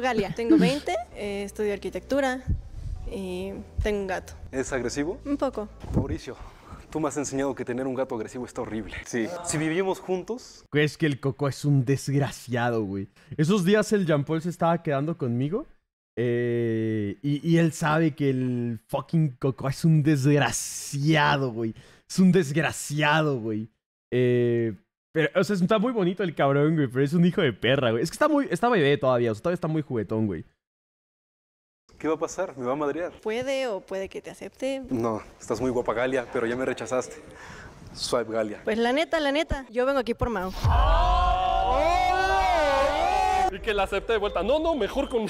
Galia, Tengo 20, eh, estudio arquitectura y tengo un gato. ¿Es agresivo? Un poco. Mauricio. Tú me has enseñado que tener un gato agresivo está horrible. Sí. Si vivimos juntos. Es que el Coco es un desgraciado, güey. Esos días el Jean Paul se estaba quedando conmigo. Eh, y, y, él sabe que el fucking Coco es un desgraciado, güey. Es un desgraciado, güey. Eh, pero, o sea, está muy bonito el cabrón, güey, pero es un hijo de perra, güey. Es que está muy, está bebé todavía, o sea, todavía está muy juguetón, güey. ¿Qué va a pasar? ¿Me va a madrear? Puede o puede que te acepte. No, estás muy guapa, Galia, pero ya me rechazaste. Swipe, Galia. Pues la neta, la neta, yo vengo aquí por Mao. Y que la acepte de vuelta. No, no, mejor con...